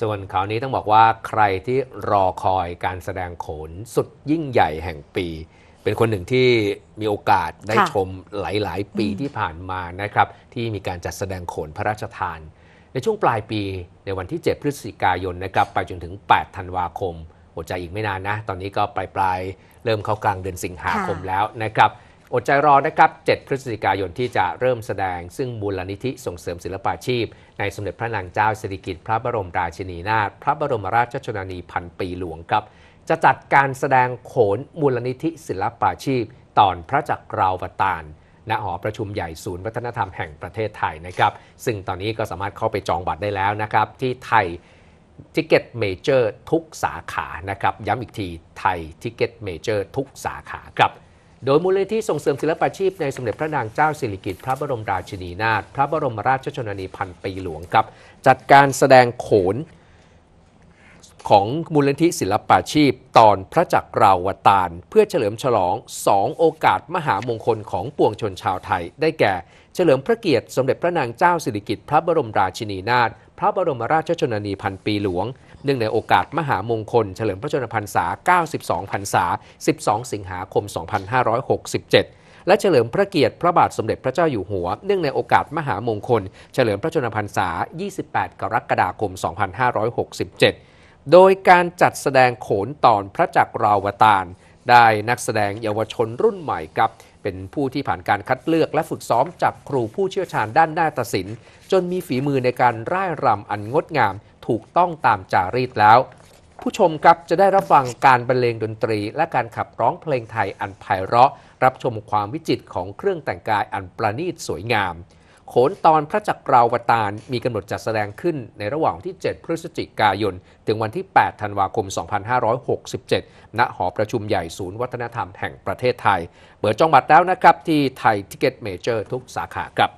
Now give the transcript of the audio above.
ส่วนข่าวนี้ต้องบอกว่าใครที่รอคอยการแสดงโขนสุดยิ่งใหญ่แห่งปี เป็นคนหนึ่งที่มีโอกาสได้ชมหลายๆ ปีที่ผ่านมานะครับ ที่มีการจัดแสดงโขนพระราชทาน ในช่วงปลายปี ในวันที่ 7 พฤศจิกายนนะครับ ไปจนถึง 8 ธันวาคมอดใจอีกไม่นานนะ ตอนนี้ก็ปลายปลายเริ่มเข้ากลางเดือนสิงหาคมแล้วนะครับอดใจรอนะครับ 7 พฤศจิกายนที่จะเริ่มแสดง ซึ่งมูลนิธิส่งเสริมศิลปาชีพ ในสมเด็จพระนางเจ้า สิริกิติ์พระบรมราชินีนาถพระบรมราชชนนีพันปีหลวงครับจะจัดการแสดงโขนมูลนิธิศิลปาชีพ ตอนพระจักราวตาลณหอประชุมใหญ่ศูนย์วัฒนธรรมแห่งประเทศไทยนะครับ ซึ่งตอนนี้ก็สามารถเข้าไปจองบัตรได้แล้วนะครับ ที่ไทยทิกเก็ตเมเจอร์ทุกสาขานะครับย้ำอีกทีไทยทิกเก็ตเมเจอร์ทุกสาขาครับโดยมูลนิธิส่งเสริมศิลปาชีพในสมเด็จพระนางเจ้าสิริกิติ์พระบรมราชินีนาถพระบรมราชชนนีพันปีหลวงครับ จัดการแสดงโขนของมูลนิธิศิลปาชีพ ตอนพระจักราวตารเพื่อเฉลิมฉลองสองโอกาสมหามงคลของปวงชนชาวไทย ได้แก่ เฉลิมพระเกียรติ สมเด็จพระนางเจ้าสิริกิติ์พระบรมราชินีนาถพระบรมราชชนนีพันปีหลวง เนื่องในโอกาสมหามงคล เฉลิมพระชนมพรรษา 92พรรษา 12 สิงหาคม 2567 และเฉลิมพระเกียรติพระบาทสมเด็จพระเจ้าอยู่หัว เนื่องในโอกาสมหามงคล เฉลิมพระชนมพรรษา 28 กรกฎาคม 2567 โดยการจัดแสดงโขนตอนพระจักราวตารได้นักแสดงเยาวชนรุ่นใหม่ครับ เป็นผู้ที่ผ่านการคัดเลือกและฝึกซ้อมจากครูผู้เชี่ยวชาญด้านหน้าตศิลป์ จนมีฝีมือในการร่ายรำอันงดงามถูกต้องตามจารีตแล้ว ผู้ชมครับจะได้รับฟังการบรรเลงดนตรี และการขับร้องเพลงไทยอันไพเราะ รับชมความวิจิตรของเครื่องแต่งกายอันประณีตสวยงามโขนตอนพระจักราวตารมีกำหนดจัดแสดงขึ้น ในระหว่างที่ 7 พฤศจิกายน ถึงวันที่ 8 ธันวาคม 2567 ณ หอประชุมใหญ่ศูนย์วัฒนธรรมแห่งประเทศไทย เปิดจองบัตรแล้วนะครับ ที่ไทยทิกเก็ตเมเจอร์ทุกสาขาครับ